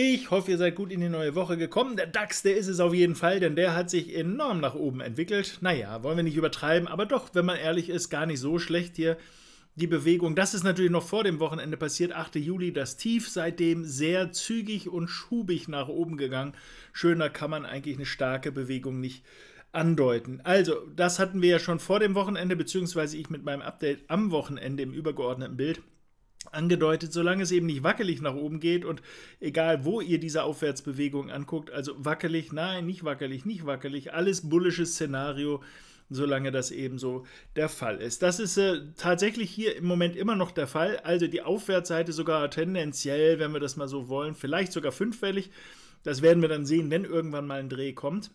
Ich hoffe, ihr seid gut in die neue Woche gekommen. Der DAX, der ist es auf jeden Fall, denn der hat sich enorm nach oben entwickelt. Naja, wollen wir nicht übertreiben, aber doch, wenn man ehrlich ist, gar nicht so schlecht hier die Bewegung. Das ist natürlich noch vor dem Wochenende passiert, 8. Juli, das Tief, seitdem sehr zügig und schubig nach oben gegangen. Schöner kann man eigentlich eine starke Bewegung nicht andeuten. Also, das hatten wir ja schon vor dem Wochenende, beziehungsweise ich mit meinem Update am Wochenende im übergeordneten Bild angedeutet, solange es eben nicht wackelig nach oben geht und egal wo ihr diese Aufwärtsbewegung anguckt, also wackelig, nein, nicht wackelig, nicht wackelig, alles bullisches Szenario, solange das eben so der Fall ist. Das ist äh, tatsächlich hier im Moment immer noch der Fall, also die Aufwärtsseite sogar tendenziell, wenn wir das mal so wollen, vielleicht sogar fünffällig. Das werden wir dann sehen, wenn irgendwann mal ein Dreh kommt.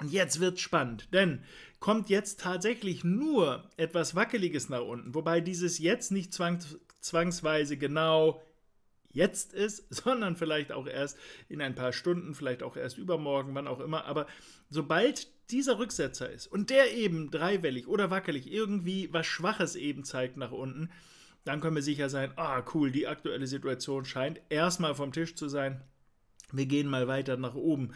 Und jetzt wird's spannend, denn kommt jetzt tatsächlich nur etwas Wackeliges nach unten, wobei dieses jetzt nicht zwangs zwangsweise genau jetzt ist, sondern vielleicht auch erst in ein paar Stunden, vielleicht auch erst übermorgen, wann auch immer. Aber sobald dieser Rücksetzer ist und der eben dreiwellig oder wackelig irgendwie was Schwaches eben zeigt nach unten, dann können wir sicher sein, ah oh, cool, die aktuelle Situation scheint erstmal vom Tisch zu sein. Wir gehen mal weiter nach oben.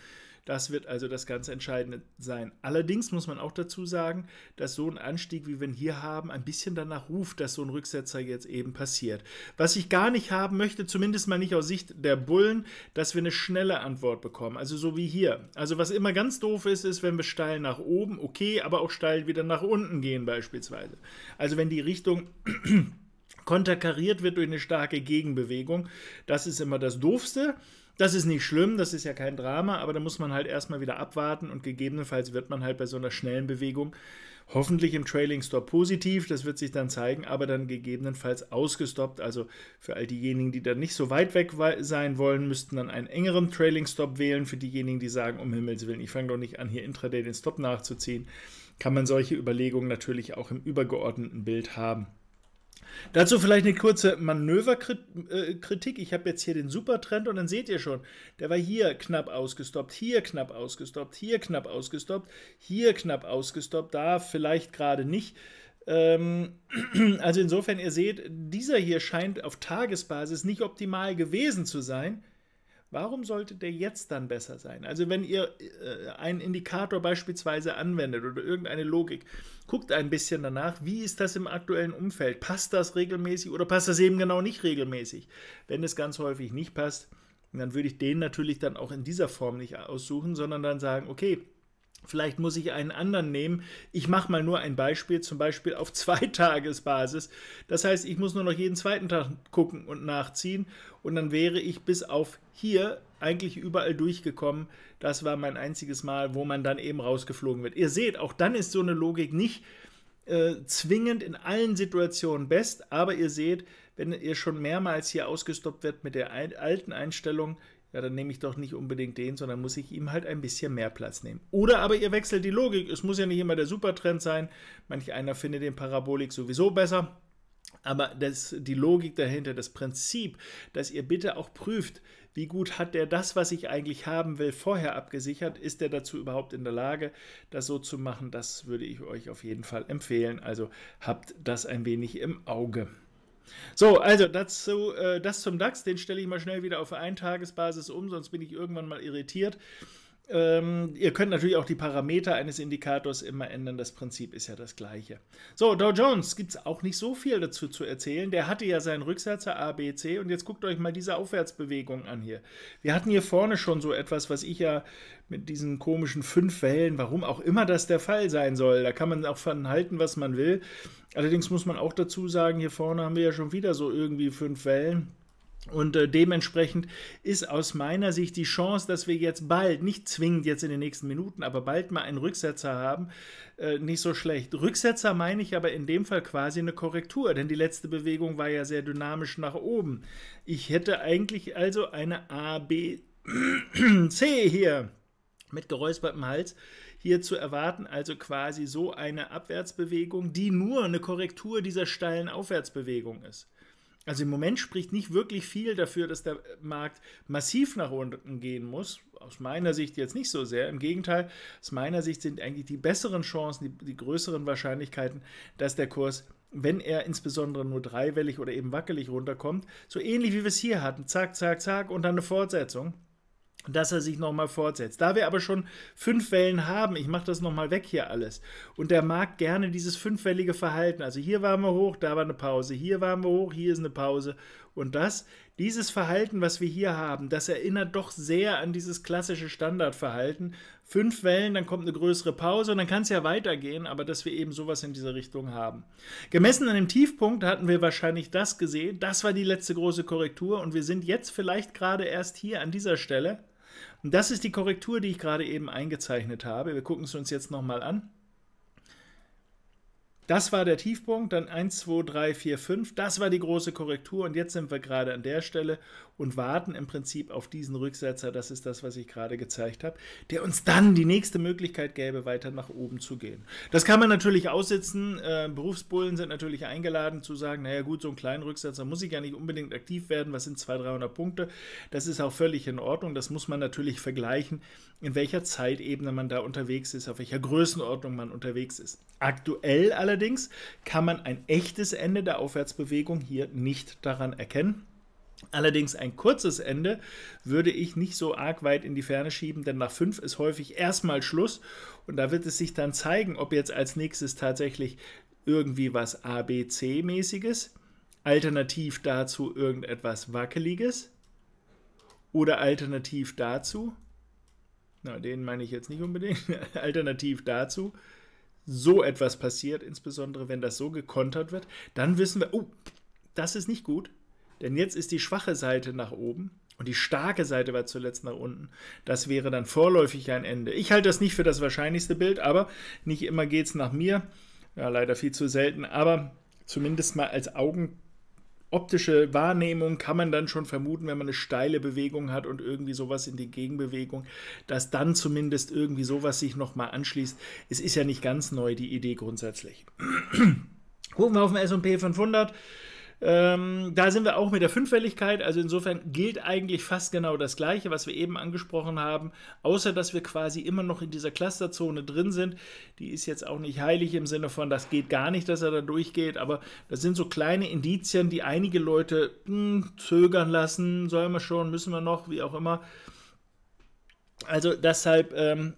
Das wird also das ganz Entscheidende sein. Allerdings muss man auch dazu sagen, dass so ein Anstieg, wie wir ihn hier haben, ein bisschen danach ruft, dass so ein Rücksetzer jetzt eben passiert. Was ich gar nicht haben möchte, zumindest mal nicht aus Sicht der Bullen, dass wir eine schnelle Antwort bekommen. Also so wie hier. Also was immer ganz doof ist, ist, wenn wir steil nach oben, okay, aber auch steil wieder nach unten gehen beispielsweise. Also wenn die Richtung konterkariert wird durch eine starke Gegenbewegung, das ist immer das Doofste. Das ist nicht schlimm, das ist ja kein Drama, aber da muss man halt erstmal wieder abwarten und gegebenenfalls wird man halt bei so einer schnellen Bewegung hoffentlich im Trailing Stop positiv, das wird sich dann zeigen, aber dann gegebenenfalls ausgestoppt. Also für all diejenigen, die da nicht so weit weg sein wollen, müssten dann einen engeren Trailing Stop wählen. Für diejenigen, die sagen, um Himmels Willen, ich fange doch nicht an, hier intraday den Stop nachzuziehen, kann man solche Überlegungen natürlich auch im übergeordneten Bild haben. Dazu vielleicht eine kurze Manöverkritik. Äh, ich habe jetzt hier den Supertrend und dann seht ihr schon, der war hier knapp ausgestoppt, hier knapp ausgestoppt, hier knapp ausgestoppt, hier knapp ausgestoppt, da vielleicht gerade nicht. Ähm, also insofern, ihr seht, dieser hier scheint auf Tagesbasis nicht optimal gewesen zu sein. Warum sollte der jetzt dann besser sein? Also wenn ihr äh, einen Indikator beispielsweise anwendet oder irgendeine Logik, guckt ein bisschen danach, wie ist das im aktuellen Umfeld? Passt das regelmäßig oder passt das eben genau nicht regelmäßig? Wenn es ganz häufig nicht passt, dann würde ich den natürlich dann auch in dieser Form nicht aussuchen, sondern dann sagen, okay, Vielleicht muss ich einen anderen nehmen. Ich mache mal nur ein Beispiel, zum Beispiel auf Zweitagesbasis. Das heißt, ich muss nur noch jeden zweiten Tag gucken und nachziehen. Und dann wäre ich bis auf hier eigentlich überall durchgekommen. Das war mein einziges Mal, wo man dann eben rausgeflogen wird. Ihr seht, auch dann ist so eine Logik nicht äh, zwingend in allen Situationen best. Aber ihr seht, wenn ihr schon mehrmals hier ausgestoppt wird mit der alten Einstellung, ja, dann nehme ich doch nicht unbedingt den, sondern muss ich ihm halt ein bisschen mehr Platz nehmen. Oder aber ihr wechselt die Logik. Es muss ja nicht immer der Supertrend sein. Manch einer findet den Parabolik sowieso besser. Aber das, die Logik dahinter, das Prinzip, dass ihr bitte auch prüft, wie gut hat der das, was ich eigentlich haben will, vorher abgesichert? Ist der dazu überhaupt in der Lage, das so zu machen? Das würde ich euch auf jeden Fall empfehlen. Also habt das ein wenig im Auge. So, also dazu, äh, das zum DAX, den stelle ich mal schnell wieder auf Eintagesbasis um, sonst bin ich irgendwann mal irritiert. Ähm, ihr könnt natürlich auch die Parameter eines Indikators immer ändern. Das Prinzip ist ja das gleiche. So, Dow Jones gibt es auch nicht so viel dazu zu erzählen. Der hatte ja seinen Rücksetzer ABC und jetzt guckt euch mal diese Aufwärtsbewegung an hier. Wir hatten hier vorne schon so etwas, was ich ja mit diesen komischen fünf Wellen, warum auch immer das der Fall sein soll. Da kann man auch von halten, was man will. Allerdings muss man auch dazu sagen, hier vorne haben wir ja schon wieder so irgendwie fünf Wellen. Und äh, dementsprechend ist aus meiner Sicht die Chance, dass wir jetzt bald, nicht zwingend jetzt in den nächsten Minuten, aber bald mal einen Rücksetzer haben, äh, nicht so schlecht. Rücksetzer meine ich aber in dem Fall quasi eine Korrektur, denn die letzte Bewegung war ja sehr dynamisch nach oben. Ich hätte eigentlich also eine A, B, C hier mit geräuspertem Hals hier zu erwarten, also quasi so eine Abwärtsbewegung, die nur eine Korrektur dieser steilen Aufwärtsbewegung ist. Also im Moment spricht nicht wirklich viel dafür, dass der Markt massiv nach unten gehen muss. Aus meiner Sicht jetzt nicht so sehr. Im Gegenteil, aus meiner Sicht sind eigentlich die besseren Chancen, die, die größeren Wahrscheinlichkeiten, dass der Kurs, wenn er insbesondere nur dreiwellig oder eben wackelig runterkommt, so ähnlich wie wir es hier hatten, zack, zack, zack und dann eine Fortsetzung dass er sich nochmal fortsetzt. Da wir aber schon fünf Wellen haben, ich mache das nochmal weg hier alles, und der mag gerne dieses fünfwellige Verhalten, also hier waren wir hoch, da war eine Pause, hier waren wir hoch, hier ist eine Pause und das, dieses Verhalten, was wir hier haben, das erinnert doch sehr an dieses klassische Standardverhalten. Fünf Wellen, dann kommt eine größere Pause und dann kann es ja weitergehen, aber dass wir eben sowas in dieser Richtung haben. Gemessen an dem Tiefpunkt hatten wir wahrscheinlich das gesehen. Das war die letzte große Korrektur und wir sind jetzt vielleicht gerade erst hier an dieser Stelle und das ist die Korrektur, die ich gerade eben eingezeichnet habe. Wir gucken es uns jetzt nochmal an. Das war der Tiefpunkt, dann 1, 2, 3, 4, 5. Das war die große Korrektur und jetzt sind wir gerade an der Stelle und warten im Prinzip auf diesen Rücksetzer, das ist das, was ich gerade gezeigt habe, der uns dann die nächste Möglichkeit gäbe, weiter nach oben zu gehen. Das kann man natürlich aussitzen. Äh, Berufsbullen sind natürlich eingeladen zu sagen, naja gut, so einen kleinen Rücksetzer muss ich ja nicht unbedingt aktiv werden, was sind 200, 300 Punkte. Das ist auch völlig in Ordnung. Das muss man natürlich vergleichen, in welcher Zeitebene man da unterwegs ist, auf welcher Größenordnung man unterwegs ist. Aktuell allerdings kann man ein echtes Ende der Aufwärtsbewegung hier nicht daran erkennen. Allerdings ein kurzes Ende würde ich nicht so arg weit in die Ferne schieben, denn nach fünf ist häufig erstmal Schluss und da wird es sich dann zeigen, ob jetzt als nächstes tatsächlich irgendwie was ABC-mäßiges, alternativ dazu irgendetwas Wackeliges oder alternativ dazu, na, den meine ich jetzt nicht unbedingt, alternativ dazu, so etwas passiert, insbesondere wenn das so gekontert wird, dann wissen wir, oh, das ist nicht gut, denn jetzt ist die schwache Seite nach oben und die starke Seite war zuletzt nach unten. Das wäre dann vorläufig ein Ende. Ich halte das nicht für das wahrscheinlichste Bild, aber nicht immer geht es nach mir. Ja, leider viel zu selten, aber zumindest mal als Augen optische Wahrnehmung kann man dann schon vermuten, wenn man eine steile Bewegung hat und irgendwie sowas in die Gegenbewegung, dass dann zumindest irgendwie sowas sich nochmal anschließt. Es ist ja nicht ganz neu, die Idee grundsätzlich. Gucken wir auf den S&P 500. Ähm, da sind wir auch mit der Fünffälligkeit, also insofern gilt eigentlich fast genau das Gleiche, was wir eben angesprochen haben, außer dass wir quasi immer noch in dieser Clusterzone drin sind. Die ist jetzt auch nicht heilig im Sinne von, das geht gar nicht, dass er da durchgeht, aber das sind so kleine Indizien, die einige Leute mh, hm, zögern lassen, sollen wir schon, müssen wir noch, wie auch immer. Also deshalb ähm,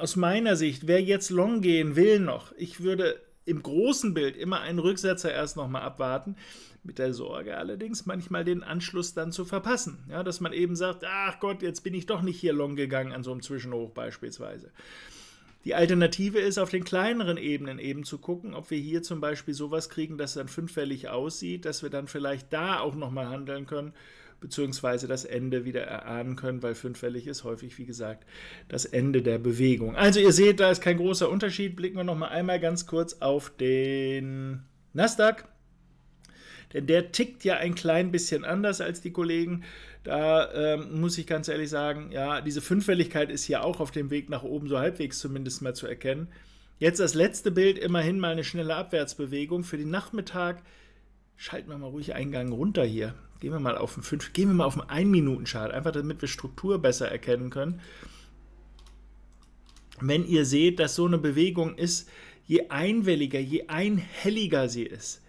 aus meiner Sicht, wer jetzt long gehen will noch, ich würde im großen Bild immer einen Rücksetzer erst nochmal abwarten, mit der Sorge allerdings manchmal den Anschluss dann zu verpassen. Ja, dass man eben sagt, ach Gott, jetzt bin ich doch nicht hier long gegangen an so einem Zwischenhoch beispielsweise. Die Alternative ist, auf den kleineren Ebenen eben zu gucken, ob wir hier zum Beispiel sowas kriegen, das dann fünffällig aussieht, dass wir dann vielleicht da auch nochmal handeln können beziehungsweise das Ende wieder erahnen können, weil fünffällig ist häufig, wie gesagt, das Ende der Bewegung. Also ihr seht, da ist kein großer Unterschied. Blicken wir nochmal einmal ganz kurz auf den Nasdaq. Denn der tickt ja ein klein bisschen anders als die Kollegen. Da ähm, muss ich ganz ehrlich sagen, ja, diese Fünffälligkeit ist hier auch auf dem Weg nach oben so halbwegs zumindest mal zu erkennen. Jetzt das letzte Bild, immerhin mal eine schnelle Abwärtsbewegung. Für den Nachmittag schalten wir mal ruhig einen Gang runter hier. Gehen wir mal auf den 5, gehen wir mal auf den 1-Minuten-Chart, einfach damit wir Struktur besser erkennen können. Wenn ihr seht, dass so eine Bewegung ist, je einwelliger, je einhelliger sie ist,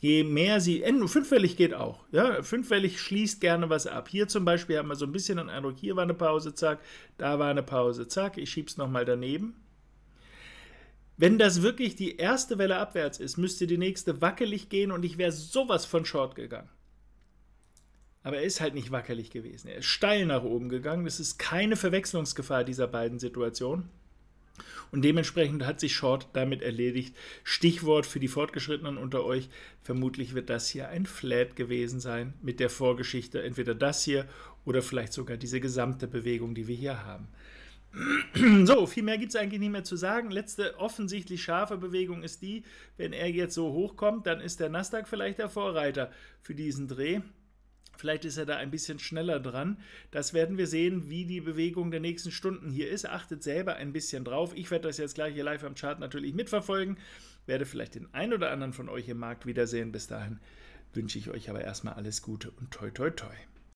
je mehr sie, äh, fünfwellig geht auch, ja, fünfwellig schließt gerne was ab. Hier zum Beispiel haben wir so ein bisschen den Eindruck, hier war eine Pause, zack, da war eine Pause, zack, ich schiebe es nochmal daneben. Wenn das wirklich die erste Welle abwärts ist, müsste die nächste wackelig gehen und ich wäre sowas von short gegangen. Aber er ist halt nicht wackelig gewesen. Er ist steil nach oben gegangen. Es ist keine Verwechslungsgefahr dieser beiden Situationen. Und dementsprechend hat sich Short damit erledigt. Stichwort für die Fortgeschrittenen unter euch. Vermutlich wird das hier ein Flat gewesen sein mit der Vorgeschichte. Entweder das hier oder vielleicht sogar diese gesamte Bewegung, die wir hier haben. So, viel mehr gibt es eigentlich nicht mehr zu sagen. Letzte offensichtlich scharfe Bewegung ist die, wenn er jetzt so hochkommt, dann ist der Nasdaq vielleicht der Vorreiter für diesen Dreh. Vielleicht ist er da ein bisschen schneller dran. Das werden wir sehen, wie die Bewegung der nächsten Stunden hier ist. Achtet selber ein bisschen drauf. Ich werde das jetzt gleich hier live am Chart natürlich mitverfolgen. Werde vielleicht den einen oder anderen von euch im Markt wiedersehen. Bis dahin wünsche ich euch aber erstmal alles Gute und toi toi toi.